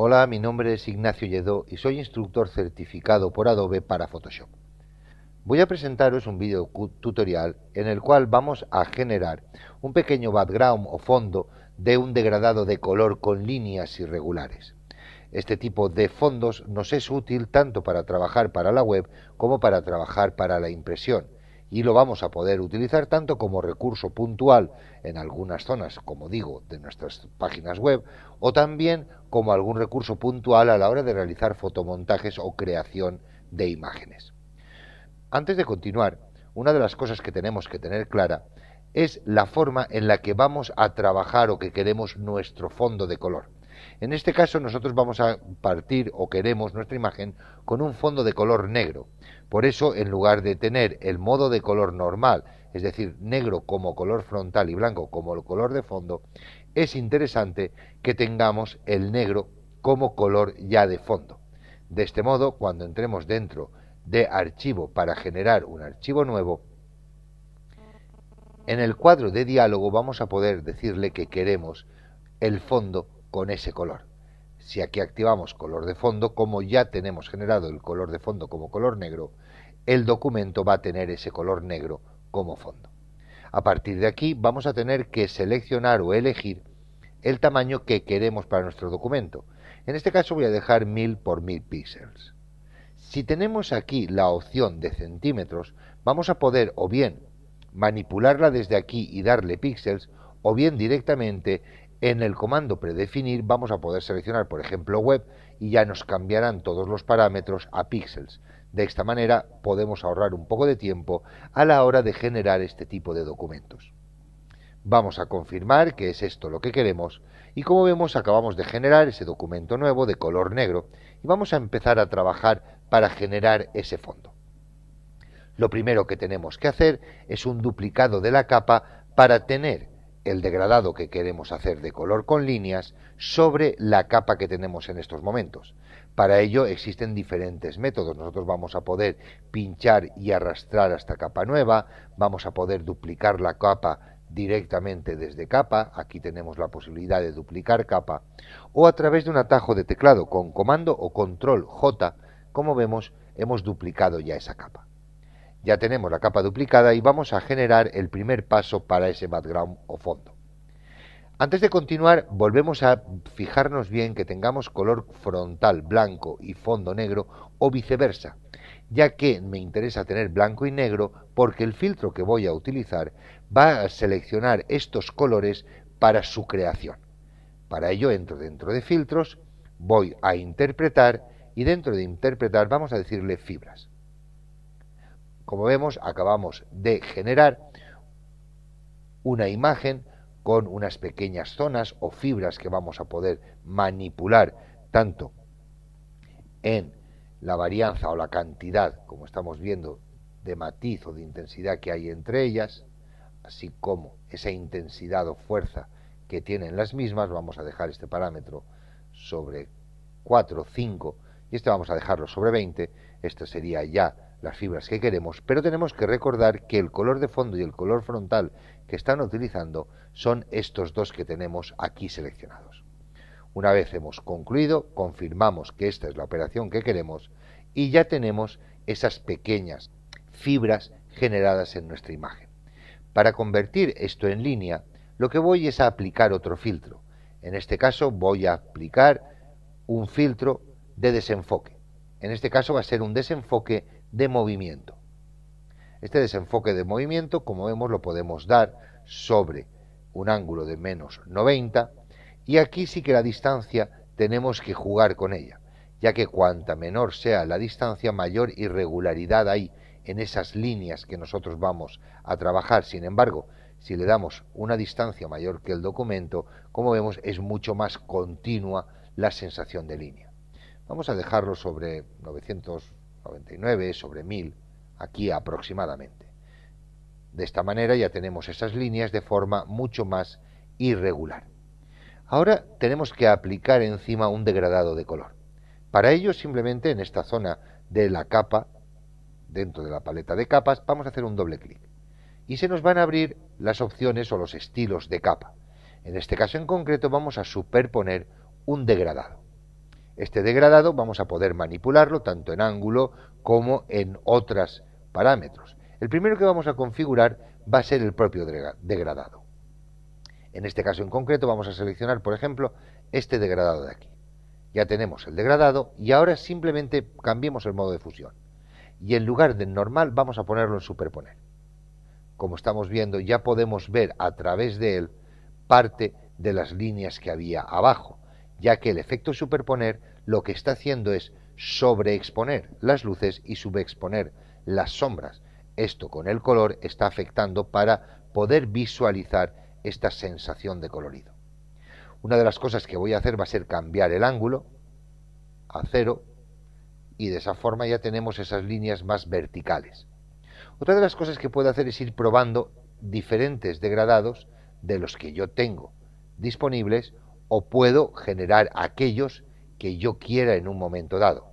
Hola, mi nombre es Ignacio Lledó y soy instructor certificado por Adobe para Photoshop. Voy a presentaros un video tutorial en el cual vamos a generar un pequeño background o fondo de un degradado de color con líneas irregulares. Este tipo de fondos nos es útil tanto para trabajar para la web como para trabajar para la impresión y lo vamos a poder utilizar tanto como recurso puntual en algunas zonas, como digo, de nuestras páginas web, o también como algún recurso puntual a la hora de realizar fotomontajes o creación de imágenes. Antes de continuar, una de las cosas que tenemos que tener clara es la forma en la que vamos a trabajar o que queremos nuestro fondo de color. En este caso nosotros vamos a partir o queremos nuestra imagen con un fondo de color negro. Por eso, en lugar de tener el modo de color normal, es decir, negro como color frontal y blanco como el color de fondo, es interesante que tengamos el negro como color ya de fondo. De este modo, cuando entremos dentro de archivo para generar un archivo nuevo, en el cuadro de diálogo vamos a poder decirle que queremos el fondo con ese color. Si aquí activamos color de fondo, como ya tenemos generado el color de fondo como color negro, el documento va a tener ese color negro como fondo. A partir de aquí vamos a tener que seleccionar o elegir el tamaño que queremos para nuestro documento. En este caso voy a dejar 1000 por 1000 píxeles. Si tenemos aquí la opción de centímetros, vamos a poder o bien manipularla desde aquí y darle píxeles o bien directamente en el comando predefinir vamos a poder seleccionar, por ejemplo, web y ya nos cambiarán todos los parámetros a píxeles. De esta manera podemos ahorrar un poco de tiempo a la hora de generar este tipo de documentos. Vamos a confirmar que es esto lo que queremos y como vemos acabamos de generar ese documento nuevo de color negro y vamos a empezar a trabajar para generar ese fondo. Lo primero que tenemos que hacer es un duplicado de la capa para tener el degradado que queremos hacer de color con líneas sobre la capa que tenemos en estos momentos. Para ello existen diferentes métodos. Nosotros vamos a poder pinchar y arrastrar hasta capa nueva, vamos a poder duplicar la capa directamente desde capa, aquí tenemos la posibilidad de duplicar capa, o a través de un atajo de teclado con comando o control J, como vemos hemos duplicado ya esa capa. Ya tenemos la capa duplicada y vamos a generar el primer paso para ese background o fondo. Antes de continuar, volvemos a fijarnos bien que tengamos color frontal blanco y fondo negro o viceversa, ya que me interesa tener blanco y negro porque el filtro que voy a utilizar va a seleccionar estos colores para su creación. Para ello entro dentro de filtros, voy a interpretar y dentro de interpretar vamos a decirle fibras. Como vemos, acabamos de generar una imagen con unas pequeñas zonas o fibras que vamos a poder manipular tanto en la varianza o la cantidad, como estamos viendo, de matiz o de intensidad que hay entre ellas, así como esa intensidad o fuerza que tienen las mismas, vamos a dejar este parámetro sobre 4, 5 y este vamos a dejarlo sobre 20, este sería ya las fibras que queremos, pero tenemos que recordar que el color de fondo y el color frontal que están utilizando son estos dos que tenemos aquí seleccionados. Una vez hemos concluido, confirmamos que esta es la operación que queremos y ya tenemos esas pequeñas fibras generadas en nuestra imagen. Para convertir esto en línea, lo que voy es a aplicar otro filtro. En este caso voy a aplicar un filtro de desenfoque. En este caso va a ser un desenfoque de movimiento. Este desenfoque de movimiento, como vemos, lo podemos dar sobre un ángulo de menos 90 y aquí sí que la distancia tenemos que jugar con ella, ya que cuanta menor sea la distancia, mayor irregularidad hay en esas líneas que nosotros vamos a trabajar. Sin embargo, si le damos una distancia mayor que el documento, como vemos, es mucho más continua la sensación de línea. Vamos a dejarlo sobre 900 99 sobre 1000, aquí aproximadamente. De esta manera ya tenemos esas líneas de forma mucho más irregular. Ahora tenemos que aplicar encima un degradado de color. Para ello simplemente en esta zona de la capa, dentro de la paleta de capas, vamos a hacer un doble clic. Y se nos van a abrir las opciones o los estilos de capa. En este caso en concreto vamos a superponer un degradado. Este degradado vamos a poder manipularlo tanto en ángulo como en otros parámetros. El primero que vamos a configurar va a ser el propio degradado. En este caso en concreto vamos a seleccionar, por ejemplo, este degradado de aquí. Ya tenemos el degradado y ahora simplemente cambiemos el modo de fusión. Y en lugar del normal vamos a ponerlo en superponer. Como estamos viendo, ya podemos ver a través de él parte de las líneas que había abajo ya que el efecto superponer lo que está haciendo es sobreexponer las luces y subexponer las sombras. Esto con el color está afectando para poder visualizar esta sensación de colorido. Una de las cosas que voy a hacer va a ser cambiar el ángulo a cero y de esa forma ya tenemos esas líneas más verticales. Otra de las cosas que puedo hacer es ir probando diferentes degradados de los que yo tengo disponibles o puedo generar aquellos que yo quiera en un momento dado.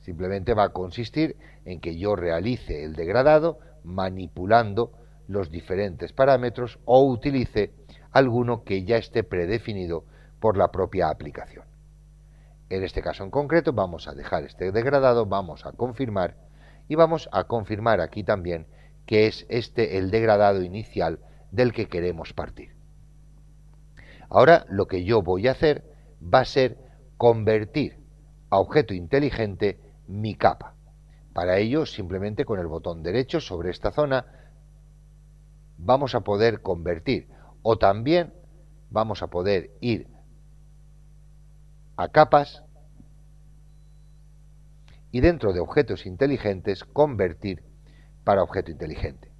Simplemente va a consistir en que yo realice el degradado manipulando los diferentes parámetros o utilice alguno que ya esté predefinido por la propia aplicación. En este caso en concreto vamos a dejar este degradado, vamos a confirmar y vamos a confirmar aquí también que es este el degradado inicial del que queremos partir. Ahora lo que yo voy a hacer va a ser convertir a objeto inteligente mi capa. Para ello, simplemente con el botón derecho sobre esta zona, vamos a poder convertir o también vamos a poder ir a capas y dentro de objetos inteligentes convertir para objeto inteligente.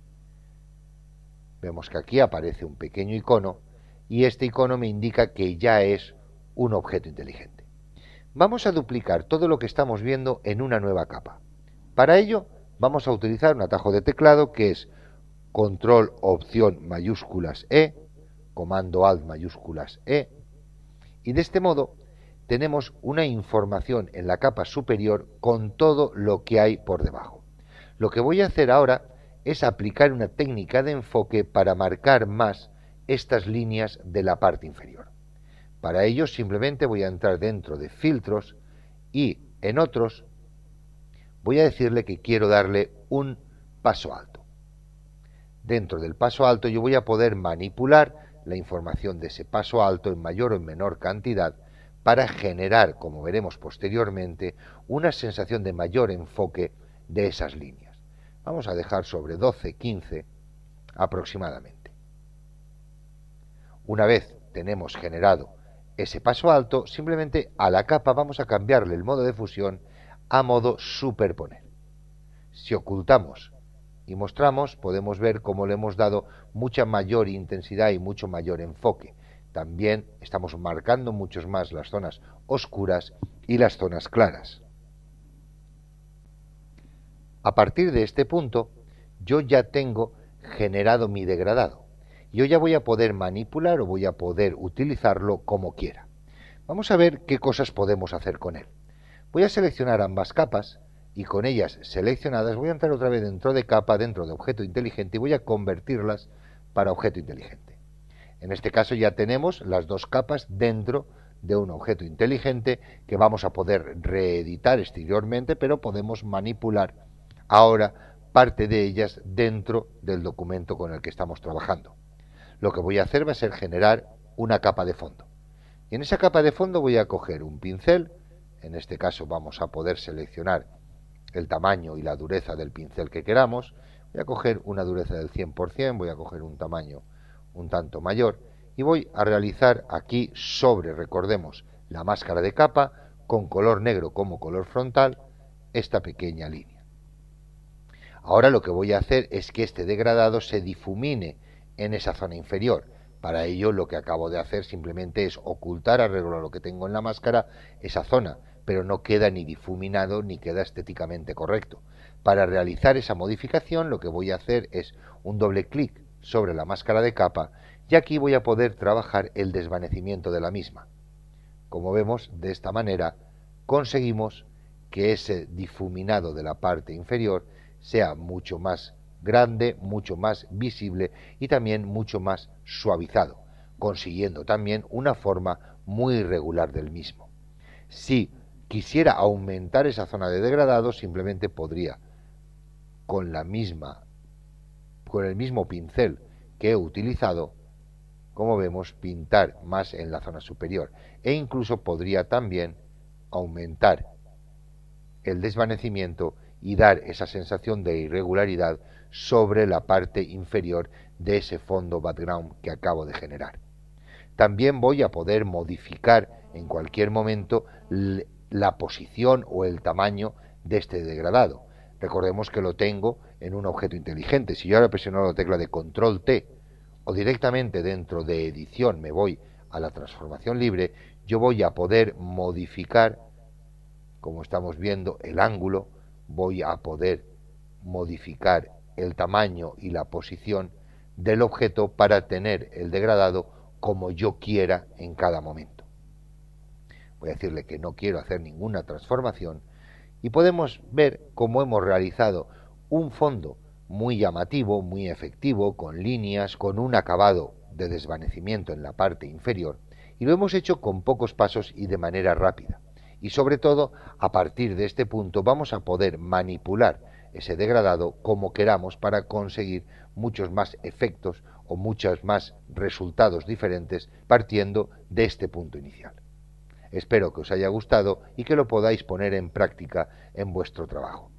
Vemos que aquí aparece un pequeño icono y este icono me indica que ya es un objeto inteligente. Vamos a duplicar todo lo que estamos viendo en una nueva capa. Para ello vamos a utilizar un atajo de teclado que es control opción mayúsculas E, comando alt mayúsculas E, y de este modo tenemos una información en la capa superior con todo lo que hay por debajo. Lo que voy a hacer ahora es aplicar una técnica de enfoque para marcar más estas líneas de la parte inferior. Para ello simplemente voy a entrar dentro de filtros y en otros voy a decirle que quiero darle un paso alto. Dentro del paso alto yo voy a poder manipular la información de ese paso alto en mayor o en menor cantidad para generar, como veremos posteriormente, una sensación de mayor enfoque de esas líneas. Vamos a dejar sobre 12, 15 aproximadamente. Una vez tenemos generado ese paso alto, simplemente a la capa vamos a cambiarle el modo de fusión a modo superponer. Si ocultamos y mostramos, podemos ver cómo le hemos dado mucha mayor intensidad y mucho mayor enfoque. También estamos marcando muchos más las zonas oscuras y las zonas claras. A partir de este punto, yo ya tengo generado mi degradado yo ya voy a poder manipular o voy a poder utilizarlo como quiera. Vamos a ver qué cosas podemos hacer con él. Voy a seleccionar ambas capas y con ellas seleccionadas voy a entrar otra vez dentro de capa, dentro de objeto inteligente y voy a convertirlas para objeto inteligente. En este caso ya tenemos las dos capas dentro de un objeto inteligente que vamos a poder reeditar exteriormente, pero podemos manipular ahora parte de ellas dentro del documento con el que estamos trabajando lo que voy a hacer va a ser generar una capa de fondo. Y en esa capa de fondo voy a coger un pincel, en este caso vamos a poder seleccionar el tamaño y la dureza del pincel que queramos, voy a coger una dureza del 100%, voy a coger un tamaño un tanto mayor y voy a realizar aquí sobre, recordemos, la máscara de capa con color negro como color frontal esta pequeña línea. Ahora lo que voy a hacer es que este degradado se difumine en esa zona inferior. Para ello lo que acabo de hacer simplemente es ocultar, arreglo lo que tengo en la máscara, esa zona, pero no queda ni difuminado ni queda estéticamente correcto. Para realizar esa modificación lo que voy a hacer es un doble clic sobre la máscara de capa y aquí voy a poder trabajar el desvanecimiento de la misma. Como vemos, de esta manera conseguimos que ese difuminado de la parte inferior sea mucho más grande, mucho más visible y también mucho más suavizado, consiguiendo también una forma muy regular del mismo. Si quisiera aumentar esa zona de degradado, simplemente podría con la misma con el mismo pincel que he utilizado, como vemos, pintar más en la zona superior e incluso podría también aumentar el desvanecimiento y dar esa sensación de irregularidad sobre la parte inferior de ese fondo background que acabo de generar. También voy a poder modificar en cualquier momento la posición o el tamaño de este degradado. Recordemos que lo tengo en un objeto inteligente. Si yo ahora presiono la tecla de control T o directamente dentro de edición me voy a la transformación libre, yo voy a poder modificar, como estamos viendo, el ángulo, voy a poder modificar el tamaño y la posición del objeto para tener el degradado como yo quiera en cada momento. Voy a decirle que no quiero hacer ninguna transformación y podemos ver cómo hemos realizado un fondo muy llamativo, muy efectivo, con líneas, con un acabado de desvanecimiento en la parte inferior y lo hemos hecho con pocos pasos y de manera rápida. Y sobre todo, a partir de este punto vamos a poder manipular ese degradado como queramos para conseguir muchos más efectos o muchos más resultados diferentes partiendo de este punto inicial. Espero que os haya gustado y que lo podáis poner en práctica en vuestro trabajo.